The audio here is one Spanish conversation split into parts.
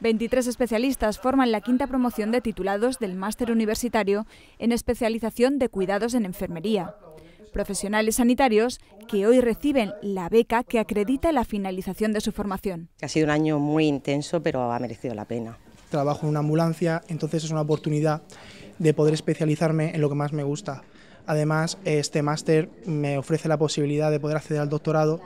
23 especialistas forman la quinta promoción de titulados del máster universitario en especialización de cuidados en enfermería. Profesionales sanitarios que hoy reciben la beca que acredita la finalización de su formación. Ha sido un año muy intenso, pero ha merecido la pena. Trabajo en una ambulancia, entonces es una oportunidad de poder especializarme en lo que más me gusta. Además, este máster me ofrece la posibilidad de poder acceder al doctorado,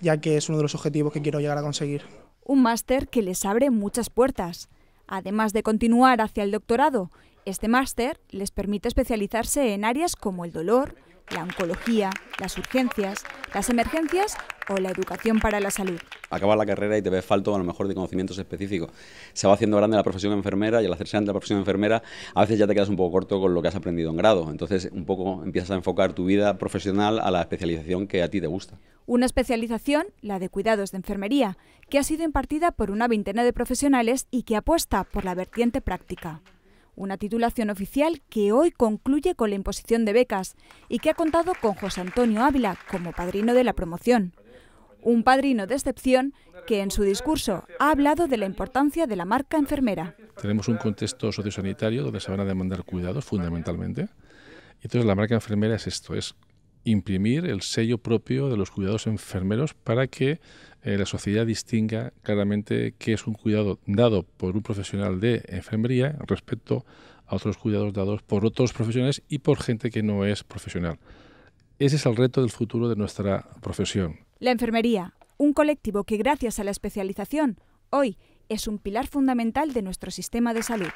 ya que es uno de los objetivos que quiero llegar a conseguir un máster que les abre muchas puertas. Además de continuar hacia el doctorado, este máster les permite especializarse en áreas como el dolor, la oncología, las urgencias, las emergencias o la educación para la salud. Acabas la carrera y te ves falto a lo mejor de conocimientos específicos. Se va haciendo grande la profesión enfermera y al hacerse grande la profesión enfermera a veces ya te quedas un poco corto con lo que has aprendido en grado. Entonces un poco empiezas a enfocar tu vida profesional a la especialización que a ti te gusta. Una especialización, la de cuidados de enfermería, que ha sido impartida por una veintena de profesionales y que apuesta por la vertiente práctica. Una titulación oficial que hoy concluye con la imposición de becas y que ha contado con José Antonio Ávila como padrino de la promoción. Un padrino de excepción que en su discurso ha hablado de la importancia de la marca enfermera. Tenemos un contexto sociosanitario donde se van a demandar cuidados fundamentalmente. Entonces la marca enfermera es esto, es imprimir el sello propio de los cuidados enfermeros para que eh, la sociedad distinga claramente qué es un cuidado dado por un profesional de enfermería respecto a otros cuidados dados por otros profesionales y por gente que no es profesional. Ese es el reto del futuro de nuestra profesión. La enfermería, un colectivo que gracias a la especialización hoy es un pilar fundamental de nuestro sistema de salud.